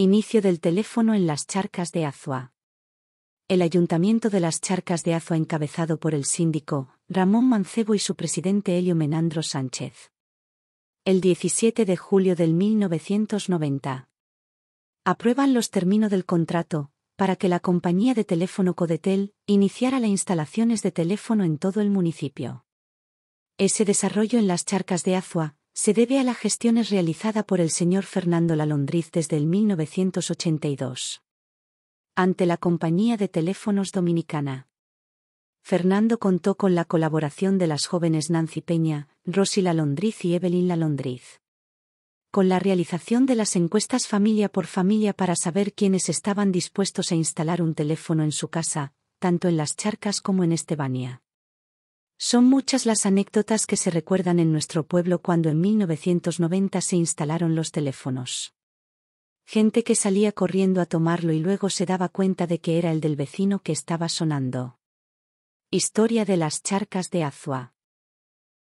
Inicio del teléfono en las charcas de Azua. El ayuntamiento de las charcas de Azua encabezado por el síndico, Ramón Mancebo y su presidente Helio Menandro Sánchez. El 17 de julio del 1990. Aprueban los términos del contrato, para que la compañía de teléfono Codetel iniciara las instalaciones de teléfono en todo el municipio. Ese desarrollo en las charcas de Azua se debe a las gestiones realizadas por el señor Fernando Lalondriz desde el 1982. Ante la compañía de teléfonos dominicana. Fernando contó con la colaboración de las jóvenes Nancy Peña, Rosy Lalondriz y Evelyn Lalondriz. Con la realización de las encuestas familia por familia para saber quiénes estaban dispuestos a instalar un teléfono en su casa, tanto en las charcas como en Estebania. Son muchas las anécdotas que se recuerdan en nuestro pueblo cuando en 1990 se instalaron los teléfonos. Gente que salía corriendo a tomarlo y luego se daba cuenta de que era el del vecino que estaba sonando. Historia de las charcas de Azua.